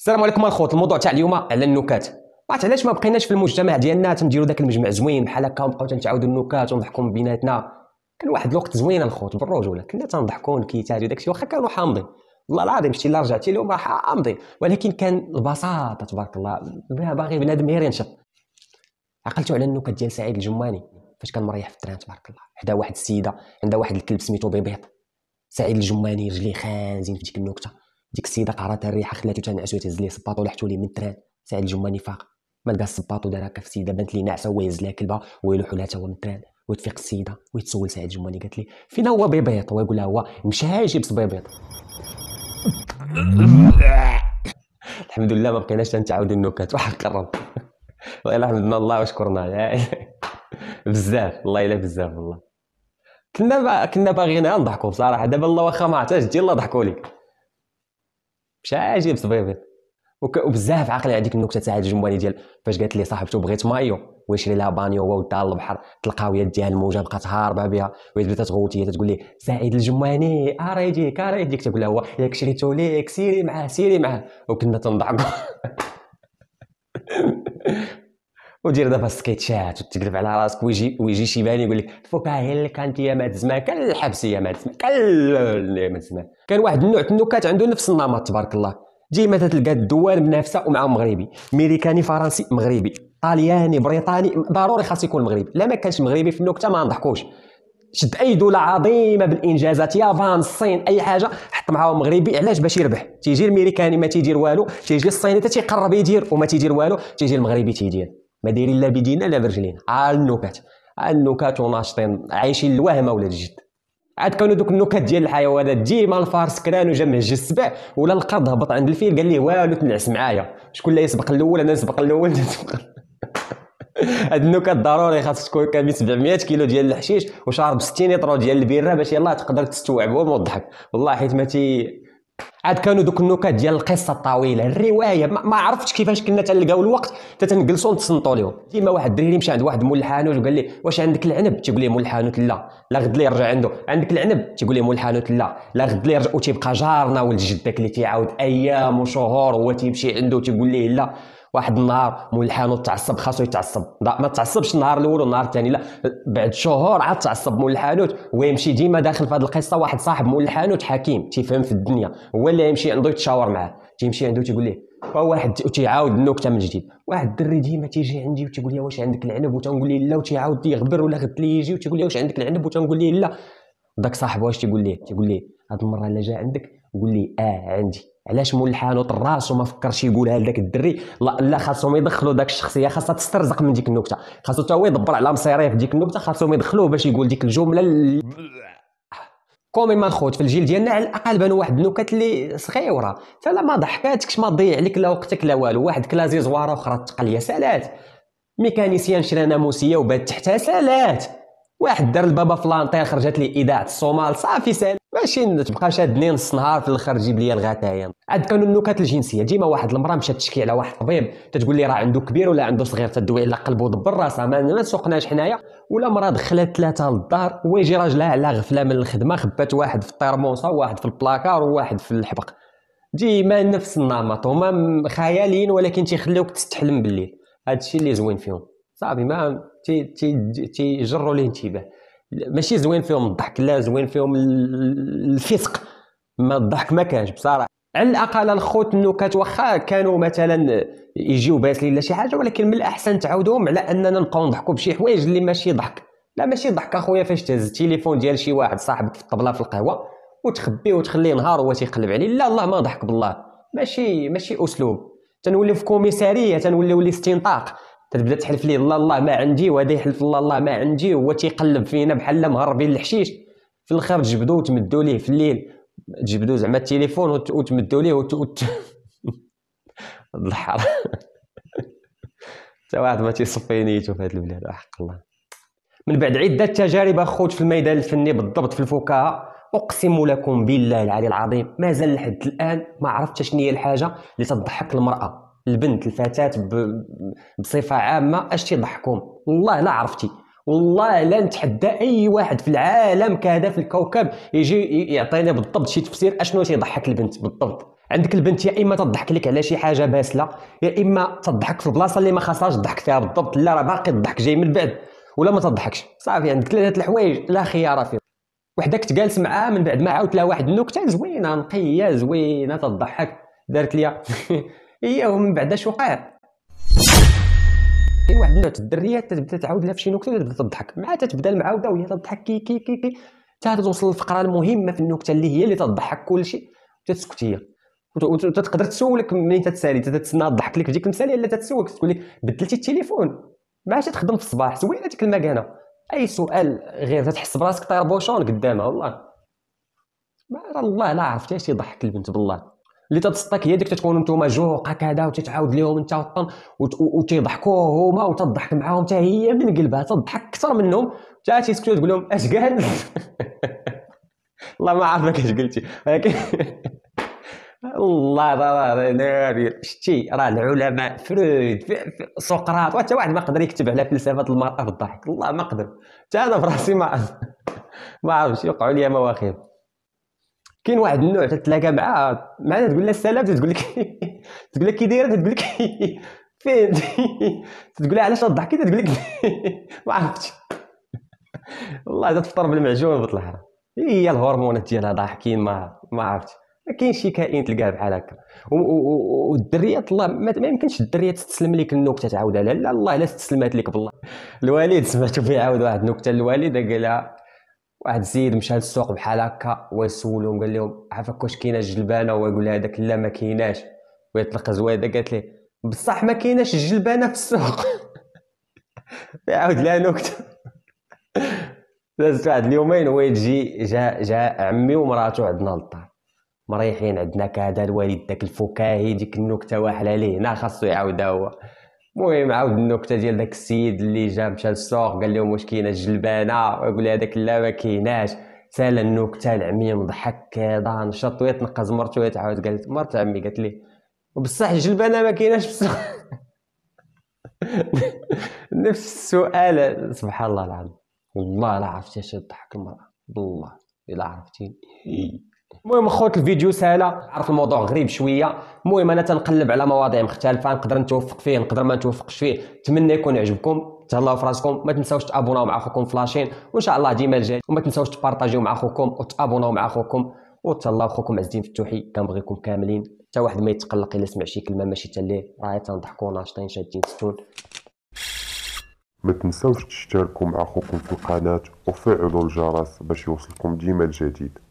السلام عليكم الخوت الموضوع تاع اليوم على النكات عرفت علاش ما بقيناش في المجتمع ديالنا تنديروا داك المجمع زوين بحال هكا ونبقاو تنتعاودوا النكات ونضحكوا بيناتنا كان واحد الوقت زوين الخوت بالرجوله كنا تنضحكوا ونكيتات وداك الشيء واخا كانوا حامضين والله العظيم شتي الا رجعتي لهم راه حامضين ولكن كان البساطه تبارك الله باغي بنادم غير ينشط عقلتوا على النكت ديال سعيد الجماني فاش كان مريح في التران تبارك الله حدا واحد السيده عندها واحد الكلب سميتو بيبيط سعيد الجماني رجليه خانزين في ديك النكته ديك السيده قرات الريحه خلاتو تنعس وتهز ليه السباط ولا حتو ليه من التران ساعه الجمه نفاق ما لقى السباط ودار هكا في السيده بانت ليه ناعسه هو يهز لها كلبه ويلوح لها من التران وتفيق السيده ويتسول سعيد الجماني قالت لي فين هو بيبيط ويقول لها هو مشى يجيب بيبيط الحمد لله ما بقيناش نتعاودوا النكات وحق الرب والله حمدنا الله وشكرنا بزاف والله الا بزاف والله كنا با... كنا باغيين نضحكوا بصراحه دابا الله واخا ما عرفتش تجي الله ضحكوا لك مشى جاب صبيبي وبزاف عاقل هذيك النكته تاع الجمواني ديال فاش قالت لي صاحبته بغيت مايو ويشري لها بانيو البحر للبحر تلقاوية ديالها الموجه بقات هاربه بها وهي تبدا تغوت هي تقول لي سعيد الجماني ارا آه، يجيك ارا آه، يجيك تقول لها هو ياك شريتو ليك سيري معاه سيري معاه وكنا تنضحكوا ودير دابا السكيتشات وتقلب على راسك ويجي ويجي شي بان يقول لك فوكا هي اللي كانت مات زمان كان الحبس مات زمان كان مات زمان كان واحد النوع النكات عنده نفس النمط تبارك الله ما تلقى الدول منافسه ومع مغربي ميريكاني فرنسي مغربي طالياني بريطاني ضروري خاص يكون مغربي لا ما كانش مغربي في النكته ما نضحكوش شد اي دوله عظيمه بالانجازات يابان الصين اي حاجه حط معاهم مغربي علاش باش يربح تيجي الميريكاني ما تيدير والو تيجي الصيني تيقرب يدير وما تيدير والو تيجي المغربي تيدير ما دايرين لا بيدينا لا برجلينا عا النكات النكات وناشطين عايشين الوهم ولا الجد عاد كانوا دوك النكات ديال الحيوانات ديما الفارس كران وجا مهجي السبع ولا القرد هبط عند الفيل قال ليه والو تنعس معايا شكون اللي يسبق الاول انا نسبق الاول هاد النكات ضروري خاص تكون كامل 700 كيلو ديال الحشيش وشارب 60 لتر ديال البيره باش يلاه تقدر تستوعبهم وتضحك والله حيت ما تي عاد كانوا دوك النكات ديال القصه الطويله الروايه ما, ما عرفتش كيفاش كنا تنلقاو الوقت حتى تنجلسوا نتصنتوا لهم ديما واحد الدري مشى عند واحد مول الحانوت وقال لي واش عندك العنب تيقول ليه مول الحانوت لا لا غد لي يرجع عنده عندك العنب تيقول ليه مول الحانوت لا لا غد لي يرجع وتيبقى جارنا ولد جدك اللي تيعاود ايام وشهور هو تيمشي عنده تيقول ليه لا واحد النهار مول الحانوت تعصب خاصو يتعصب ما تعصبش النهار الاول والنهار الثاني لا بعد شهور عاد تعصب مول الحانوت ويمشي ديما داخل في هذه القصه واحد صاحب مول الحانوت حكيم تيفهم في الدنيا هو اللي يمشي عنده يتشاور معاه تيمشي عنده تيقول ليه واحد تيعاود النكته من جديد واحد الدري ديما تيجي عندي وتيقول لي واش عندك العنب وتنقول ليه لا وتيعاود يغبر ولا غد لي يجي وتيقول لي واش عندك العنب وتنقول ليه لا داك صاحبه واش تيقول ليه تيقول ليه هاد المره الا جا عندك قول لي اه عندي علاش مول الحال وط وما فكرش يقولها لذاك الدري لا لا خاصهم يدخلوا داك الشخصيه خاصها تسترزق من ديك النكته خاصو حتى هو يدبر على مصيريف في ديك النكته خاصهم يدخلوه باش يقول ديك الجمله اللي كومي ما خوت في الجيل ديالنا على الاقل بان واحد النكت اللي صغيوره تلا ما ضحكاتكش ما ضيع عليك لا وقتك لا والو واحد كلازي زواره اخرى تقليه سالات ميكانيسيان شرا ناموسيه وبات تحتها سالات واحد دار البابا فلانطير خرجت ليه اذاعه الصومال صافي سالات ماشي تبقاش شادني نص نهار في الاخر تجيب لي الغثايا عاد كانوا النكات الجنسيه ديما واحد المراه مشات تشكي على واحد الطبيب تتقول لي راه عنده كبير ولا عنده صغير تدوي على قلبه ودبر راسها ما سوقناش حنايا ولا مراه دخلت ثلاثه للدار ويجي راجلها على غفله من الخدمه خبات واحد في الطيرموسه وواحد في البلاكار وواحد في الحبق ديما نفس النمط هما خياليين ولكن تيخليوك تستحلم بالليل هادشي اللي زوين فيهم صافي ما تيجروا تي تي ليه انتباه ماشي زوين فيهم الضحك لا زوين فيهم الفسق ما الضحك ما كانش بصراحه على الاقل الخوت النكات واخا كانوا مثلا يجيو باسلين لا شي حاجه ولكن من الاحسن تعاودهم على اننا نبقاو نضحكوا بشي حوايج اللي ماشي ضحك لا ماشي ضحك اخويا فاش تهز التليفون ديال شي واحد صاحبك في الطبله في القهوه وتخبيه وتخليه نهار وهو تيقلب عليه لا الله ما ضحك بالله ماشي ماشي اسلوب تنوليو في كوميساريه تنوليو استنطاق تبدا تحلف ليه الله الله ما عندي وهذا يحلف الله الله ما عندي وهو تيقلب فينا بحال مهربين الحشيش في الاخر تجبدو وتمدو ليه في الليل تجبدو زعما التليفون وتمدو ليه وت... وت... الحر حتى واحد ما تيصفي نيتو في هاد البلاد حق الله من بعد عده تجارب اخوت في الميدان الفني بالضبط في الفكاهه اقسم لكم بالله العلي العظيم مازال لحد الان ما عرفتش شنو هي الحاجه اللي تضحك المراه البنت الفتاه بصفه عامه اش تيضحكم والله لا عرفتي والله لا نتحدى اي واحد في العالم كهذا في الكوكب يجي يعطينا بالضبط شي تفسير اشنو تيضحك البنت بالضبط عندك البنت يا اما تضحك لك على شي حاجه باسله يا اما تضحك في البلاصه اللي ما خاصهاش تضحك فيها بالضبط لا راه باقي الضحك جاي من بعد ولا ما تضحكش صافي عندك ثلاثه الحوايج لا خيار فيهم وحده كنت جالس معاه من بعد ما عاودت لها واحد النكته زوينه نقيه زوينه تضحك دارت ليا هي ومن بعد اش وقع كاين واحد النوع الدريات تبدا تعاود لها في شي نكته وتبدا تضحك مع تتبدا المعاوده وهي تضحك كي كي كي كي حتى توصل للفقره المهمه في النكته اللي هي اللي تضحك كلشي تتسكت هي وتقدر تسولك منين تتسالي تتسنى تضحك لك في ديك المساليه الا تتسولك تقول لك بدلتي التليفون ما تخدم في الصباح زوينه ديك المكانه اي سؤال غير تحس براسك طير بوشون قدامها والله ما الله لا عرفتي اش يضحك البنت بالله اللي تتصطك هي ديك تتكون نتوما جوق هكذا وتتعاود ليهم انت وطن وتيضحكوا هما وتضحك معاهم حتى هي من قلبها تضحك اكثر منهم حتى تيسكتوا تقول لهم اش قال والله ما عارفك اش قلتي ولكن الله راه ناري شتي راه العلماء فرويد سقراط وحتى واحد ما قدر يكتب على فلسفه المراه بالضحك الله ما قدر حتى انا براسي ما ما عرفتش يوقعوا لي مواخير كاين واحد النوع تتلاقى مع مع تقول لها السلام تقول لك تقول لك كي دايره تقول لك فين تقول لها علاش تضحكي تقول لك ما عرفتش والله تفطر بالمعجون بالحرام هي الهرمونات ديالها ضاحكين ما ما عرفتش ما كاين شي كائن تلقاه بحال هكا والدريات الله ما يمكنش الدريه تستسلم لك النكته تعاودها لا لا الله لا استسلمات لك بالله الوالد سمعته عاود واحد النكته الوالد قال لها واحد السيد مشى للسوق بحال هكا ويسولهم قال لهم عافاك واش كاينه الجلبانه ويقول هذاك لا ما كايناش ويطلق زويده قالت ليه بصح ما كايناش الجلبانه في السوق يعاود لها نكته دازت واحد اليومين هو يجي جا جا عمي ومراته عندنا للدار مريحين عندنا كذا الوالد داك الفكاهي ديك النكته واحله ليه هنا خاصو يعاودها هو المهم عاود النكته ديال داك السيد اللي جا مشى للسوق قال لهم واش كاينه الجلبانه ويقول هذاك لا ما كايناش سالا النكته العمي مضحك كذا نشط ويتنقز مرته ويتعاود قالت مرت عمي قالت لي وبصح الجلبانه ما كايناش بصح نفس السؤال سبحان الله العظيم والله لا عرفتي اش ضحك المراه بالله الا عرفتي المهم خوت الفيديو سهله عرف الموضوع غريب شويه المهم انا تنقلب على مواضيع مختلفه نقدر نتوفق فيه نقدر ما نتوفقش فيه نتمنى يكون عجبكم تهلاو في راسكم ما تنساوش تابوناو مع اخوكم فلاشين وان شاء الله ديما الجاي وما تنساوش تبارطاجيو مع اخوكم وتابوناو مع اخوكم وتهلاو خوكم عز الدين فتوحي كنبغيكم كاملين حتى واحد ما يتقلق الا سمع شي كلمه ماشي تاليه راه تنضحكوا ناشطين شادين ستون ما تنساوش تشتركوا مع اخوكم في القناه وفعلوا الجرس باش يوصلكم ديما الجديد